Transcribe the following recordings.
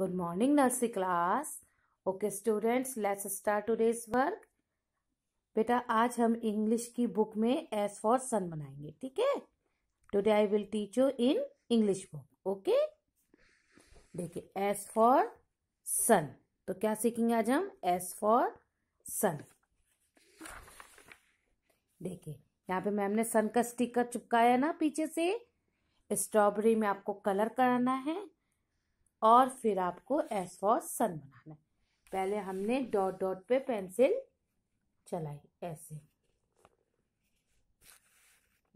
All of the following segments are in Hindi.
Good morning nursery class. Okay students, let's start today's work बेटा आज हम इंग्लिश की बुक में एस फॉर सन बनाएंगे ठीक है today I will teach you in English book okay देखिए एस फॉर सन तो क्या सीखेंगे आज हम एस फॉर सन देखिए यहाँ पे मैम ने सन का स्टिकर चिपकाया ना पीछे से स्ट्रॉबेरी में आपको कलर कराना है और फिर आपको एस फॉर सन बनाना है पहले हमने डॉट डॉट पे पेंसिल चलाई ऐसे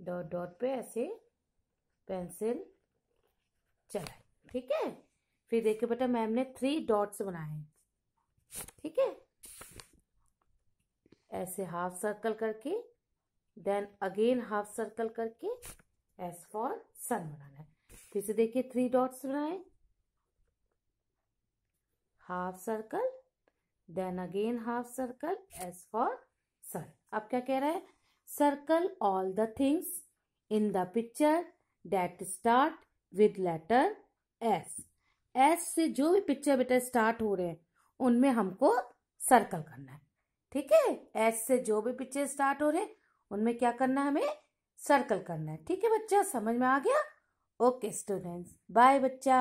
डॉट डॉट पे ऐसे पेंसिल चलाई ठीक है फिर देखिए बेटा मैम ने थ्री डॉट्स बनाए हैं ठीक है ऐसे हाफ सर्कल करके देन अगेन हाफ सर्कल करके एस फॉर सन बनाना है फिर से देखिए थ्री डॉट्स बनाए half circle then again half circle S for sir अब क्या कह रहा है circle all the things in the picture that start with letter S S से जो भी पिक्चर बेटा स्टार्ट हो रहे हैं उनमें हमको सर्कल करना है ठीक है एस से जो भी पिक्चर स्टार्ट हो रहे हैं उनमें क्या करना है हमें सर्कल करना है ठीक है बच्चा समझ में आ गया ओके स्टूडेंट्स बाय बच्चा